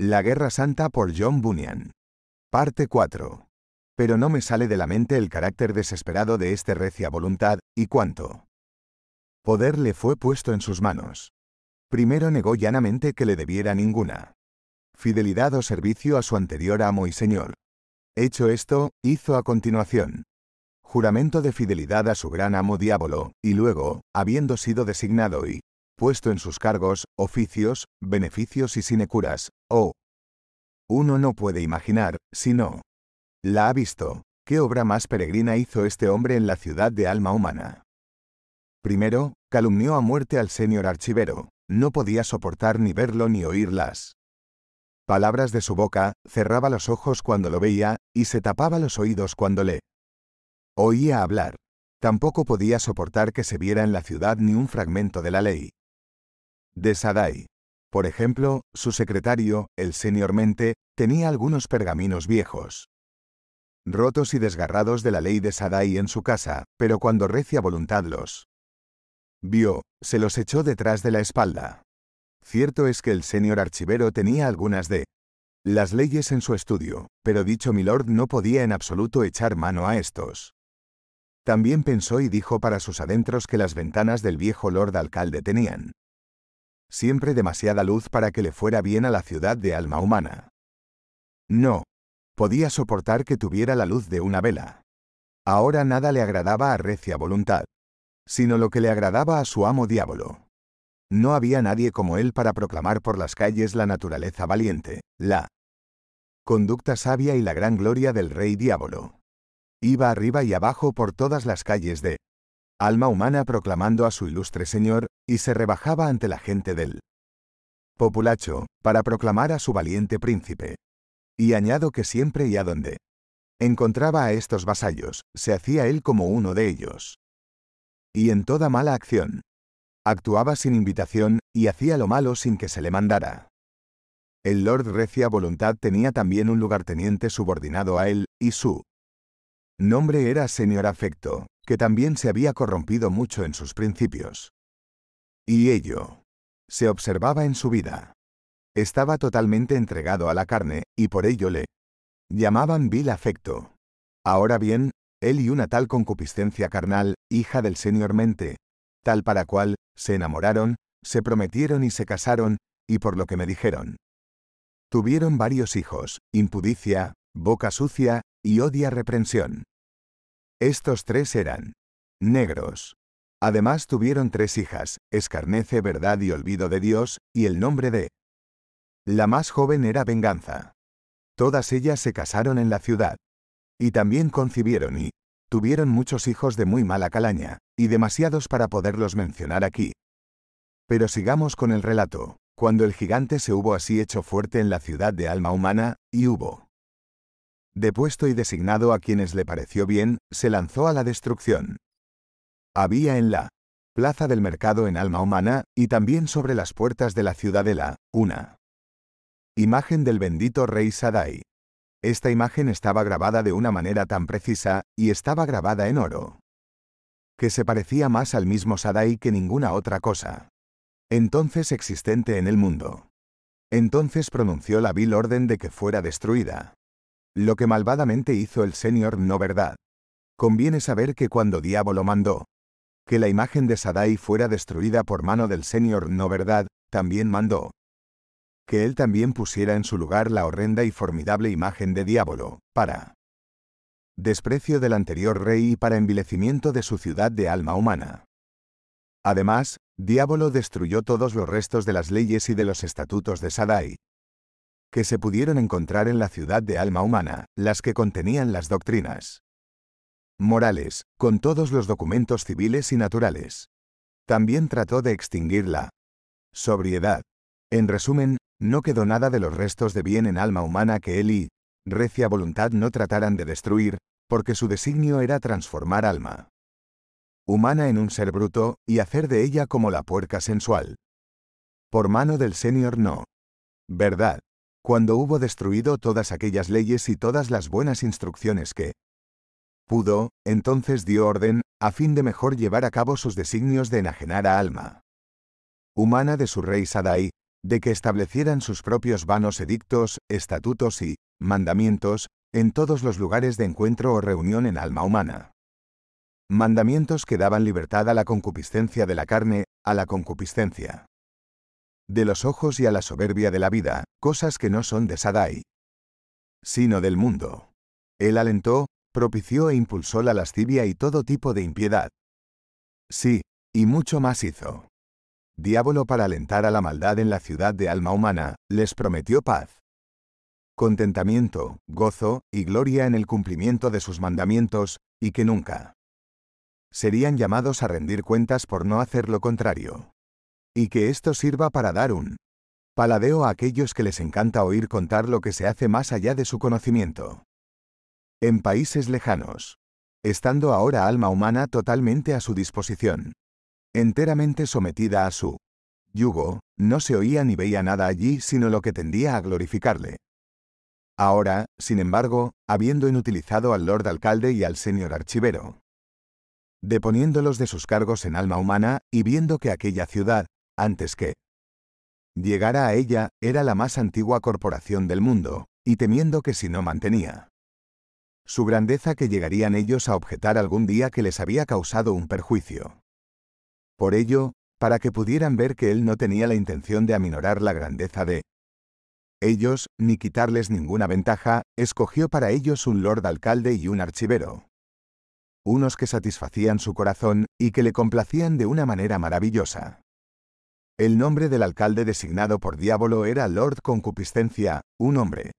La Guerra Santa por John Bunyan. Parte 4. Pero no me sale de la mente el carácter desesperado de este recia voluntad, y cuánto poder le fue puesto en sus manos. Primero negó llanamente que le debiera ninguna fidelidad o servicio a su anterior amo y señor. Hecho esto, hizo a continuación juramento de fidelidad a su gran amo diablo, y luego, habiendo sido designado y puesto en sus cargos, oficios, beneficios y sinecuras, o uno no puede imaginar, si no. la ha visto. ¿Qué obra más peregrina hizo este hombre en la ciudad de alma humana? Primero, calumnió a muerte al señor archivero, no podía soportar ni verlo ni oírlas. Palabras de su boca, cerraba los ojos cuando lo veía, y se tapaba los oídos cuando le oía hablar. Tampoco podía soportar que se viera en la ciudad ni un fragmento de la ley de Sadai. Por ejemplo, su secretario, el señor Mente, tenía algunos pergaminos viejos. Rotos y desgarrados de la ley de Sadai en su casa, pero cuando recia voluntad los vio, se los echó detrás de la espalda. Cierto es que el señor archivero tenía algunas de las leyes en su estudio, pero dicho milord no podía en absoluto echar mano a estos. También pensó y dijo para sus adentros que las ventanas del viejo lord alcalde tenían siempre demasiada luz para que le fuera bien a la ciudad de alma humana. No. Podía soportar que tuviera la luz de una vela. Ahora nada le agradaba a recia voluntad, sino lo que le agradaba a su amo diablo. No había nadie como él para proclamar por las calles la naturaleza valiente, la conducta sabia y la gran gloria del rey diablo. Iba arriba y abajo por todas las calles de alma humana proclamando a su ilustre señor, y se rebajaba ante la gente del populacho, para proclamar a su valiente príncipe. Y añado que siempre y a donde encontraba a estos vasallos, se hacía él como uno de ellos. Y en toda mala acción, actuaba sin invitación y hacía lo malo sin que se le mandara. El Lord Recia Voluntad tenía también un lugarteniente subordinado a él, y su nombre era Señor Afecto, que también se había corrompido mucho en sus principios. Y ello se observaba en su vida. Estaba totalmente entregado a la carne, y por ello le llamaban vil afecto. Ahora bien, él y una tal concupiscencia carnal, hija del Señor mente, tal para cual, se enamoraron, se prometieron y se casaron, y por lo que me dijeron. Tuvieron varios hijos, impudicia, boca sucia, y odia reprensión. Estos tres eran negros, Además tuvieron tres hijas, Escarnece, Verdad y Olvido de Dios, y el nombre de... La más joven era Venganza. Todas ellas se casaron en la ciudad. Y también concibieron y... Tuvieron muchos hijos de muy mala calaña, y demasiados para poderlos mencionar aquí. Pero sigamos con el relato. Cuando el gigante se hubo así hecho fuerte en la ciudad de alma humana, y hubo depuesto y designado a quienes le pareció bien, se lanzó a la destrucción, había en la Plaza del Mercado en Alma Humana, y también sobre las puertas de la Ciudadela, una imagen del bendito rey Sadai. Esta imagen estaba grabada de una manera tan precisa, y estaba grabada en oro, que se parecía más al mismo Sadai que ninguna otra cosa. Entonces existente en el mundo. Entonces pronunció la vil orden de que fuera destruida. Lo que malvadamente hizo el Señor no verdad. Conviene saber que cuando Diablo mandó, que la imagen de Sadai fuera destruida por mano del Señor no verdad, también mandó que él también pusiera en su lugar la horrenda y formidable imagen de diablo, para desprecio del anterior rey y para envilecimiento de su ciudad de alma humana. Además, diablo destruyó todos los restos de las leyes y de los estatutos de Sadai, que se pudieron encontrar en la ciudad de alma humana, las que contenían las doctrinas morales, con todos los documentos civiles y naturales. También trató de extinguir la sobriedad. En resumen, no quedó nada de los restos de bien en alma humana que él y recia voluntad no trataran de destruir, porque su designio era transformar alma humana en un ser bruto, y hacer de ella como la puerca sensual. Por mano del Señor no. ¿Verdad? Cuando hubo destruido todas aquellas leyes y todas las buenas instrucciones que pudo, entonces dio orden, a fin de mejor llevar a cabo sus designios de enajenar a alma humana de su rey Sadai, de que establecieran sus propios vanos edictos, estatutos y mandamientos, en todos los lugares de encuentro o reunión en alma humana. Mandamientos que daban libertad a la concupiscencia de la carne, a la concupiscencia de los ojos y a la soberbia de la vida, cosas que no son de Sadai, sino del mundo. Él alentó, propició e impulsó la lascivia y todo tipo de impiedad. Sí, y mucho más hizo. Diablo para alentar a la maldad en la ciudad de alma humana, les prometió paz. Contentamiento, gozo y gloria en el cumplimiento de sus mandamientos, y que nunca serían llamados a rendir cuentas por no hacer lo contrario. Y que esto sirva para dar un paladeo a aquellos que les encanta oír contar lo que se hace más allá de su conocimiento en países lejanos, estando ahora alma humana totalmente a su disposición, enteramente sometida a su yugo, no se oía ni veía nada allí sino lo que tendía a glorificarle. Ahora, sin embargo, habiendo inutilizado al Lord Alcalde y al Señor Archivero, deponiéndolos de sus cargos en alma humana, y viendo que aquella ciudad, antes que llegara a ella, era la más antigua corporación del mundo, y temiendo que si no mantenía su grandeza que llegarían ellos a objetar algún día que les había causado un perjuicio. Por ello, para que pudieran ver que él no tenía la intención de aminorar la grandeza de ellos, ni quitarles ninguna ventaja, escogió para ellos un lord alcalde y un archivero. Unos que satisfacían su corazón y que le complacían de una manera maravillosa. El nombre del alcalde designado por Diablo era Lord Concupiscencia, un hombre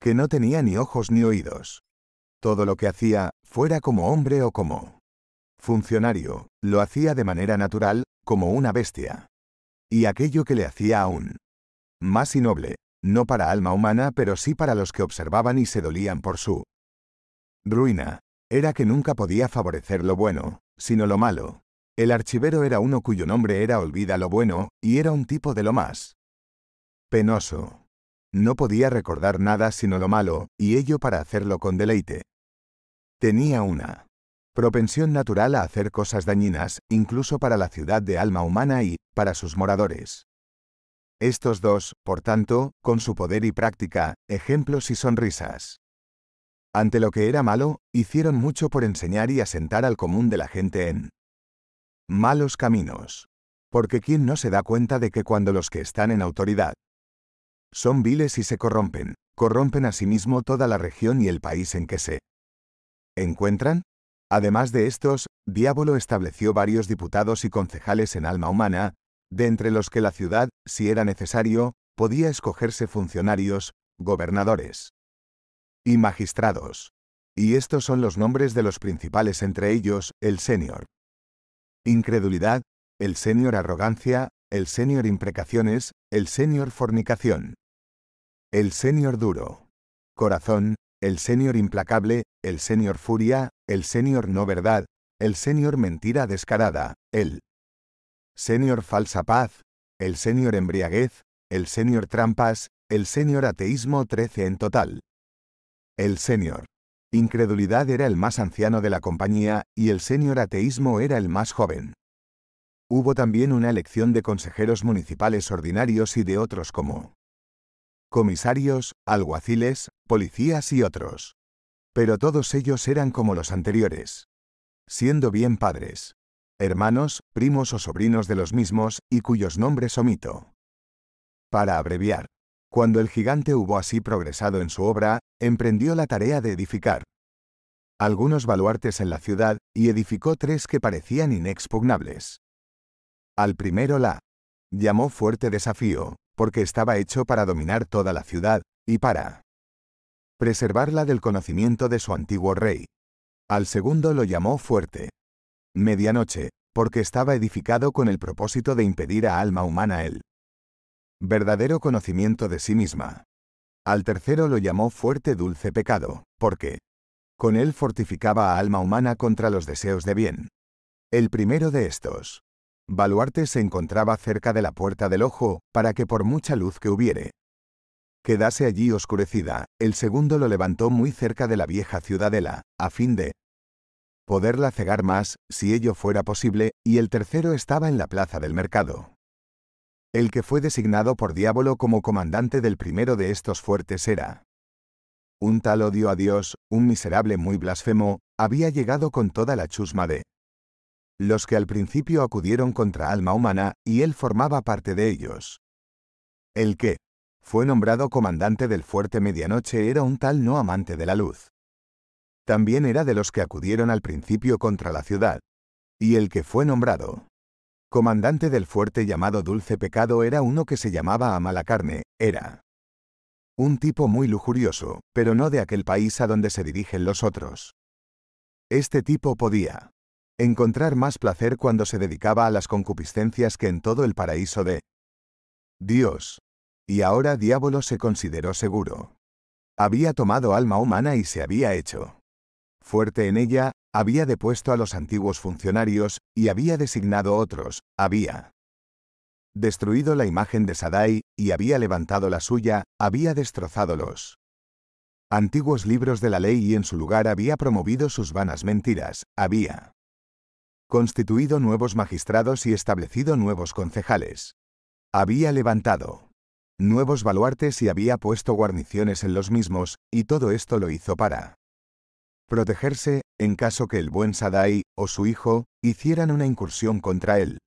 que no tenía ni ojos ni oídos. Todo lo que hacía, fuera como hombre o como funcionario, lo hacía de manera natural, como una bestia. Y aquello que le hacía aún más y no para alma humana pero sí para los que observaban y se dolían por su ruina, era que nunca podía favorecer lo bueno, sino lo malo. El archivero era uno cuyo nombre era Olvida lo bueno, y era un tipo de lo más penoso. No podía recordar nada sino lo malo, y ello para hacerlo con deleite. Tenía una propensión natural a hacer cosas dañinas, incluso para la ciudad de alma humana y, para sus moradores. Estos dos, por tanto, con su poder y práctica, ejemplos y sonrisas. Ante lo que era malo, hicieron mucho por enseñar y asentar al común de la gente en malos caminos. Porque ¿quién no se da cuenta de que cuando los que están en autoridad son viles y se corrompen, corrompen asimismo sí toda la región y el país en que se encuentran. Además de estos, diablo estableció varios diputados y concejales en alma humana, de entre los que la ciudad, si era necesario, podía escogerse funcionarios, gobernadores y magistrados. Y estos son los nombres de los principales entre ellos, el señor. Incredulidad, el señor arrogancia, el señor imprecaciones, el señor fornicación el señor duro. Corazón, el señor implacable, el señor furia, el señor no verdad, el señor mentira descarada, el señor falsa paz, el señor embriaguez, el señor trampas, el señor ateísmo 13 en total. El señor, incredulidad era el más anciano de la compañía y el señor ateísmo era el más joven. Hubo también una elección de consejeros municipales ordinarios y de otros como comisarios, alguaciles, policías y otros. Pero todos ellos eran como los anteriores. Siendo bien padres, hermanos, primos o sobrinos de los mismos, y cuyos nombres omito. Para abreviar, cuando el gigante hubo así progresado en su obra, emprendió la tarea de edificar algunos baluartes en la ciudad, y edificó tres que parecían inexpugnables. Al primero la llamó fuerte desafío, porque estaba hecho para dominar toda la ciudad, y para preservarla del conocimiento de su antiguo rey. Al segundo lo llamó fuerte. Medianoche, porque estaba edificado con el propósito de impedir a alma humana el verdadero conocimiento de sí misma. Al tercero lo llamó fuerte dulce pecado, porque con él fortificaba a alma humana contra los deseos de bien. El primero de estos baluarte se encontraba cerca de la puerta del ojo, para que por mucha luz que hubiere, quedase allí oscurecida, el segundo lo levantó muy cerca de la vieja ciudadela, a fin de poderla cegar más, si ello fuera posible, y el tercero estaba en la plaza del mercado. El que fue designado por Diablo como comandante del primero de estos fuertes era un tal odio a Dios, un miserable muy blasfemo, había llegado con toda la chusma de los que al principio acudieron contra alma humana, y él formaba parte de ellos. El que fue nombrado comandante del fuerte medianoche era un tal no amante de la luz. También era de los que acudieron al principio contra la ciudad. Y el que fue nombrado comandante del fuerte llamado Dulce Pecado era uno que se llamaba mala Carne, era un tipo muy lujurioso, pero no de aquel país a donde se dirigen los otros. Este tipo podía encontrar más placer cuando se dedicaba a las concupiscencias que en todo el paraíso de Dios. Y ahora Diablo se consideró seguro. Había tomado alma humana y se había hecho fuerte en ella, había depuesto a los antiguos funcionarios, y había designado otros, había destruido la imagen de Sadai, y había levantado la suya, había destrozado los antiguos libros de la ley y en su lugar había promovido sus vanas mentiras, había constituido nuevos magistrados y establecido nuevos concejales. Había levantado nuevos baluartes y había puesto guarniciones en los mismos, y todo esto lo hizo para protegerse, en caso que el buen Sadai, o su hijo, hicieran una incursión contra él,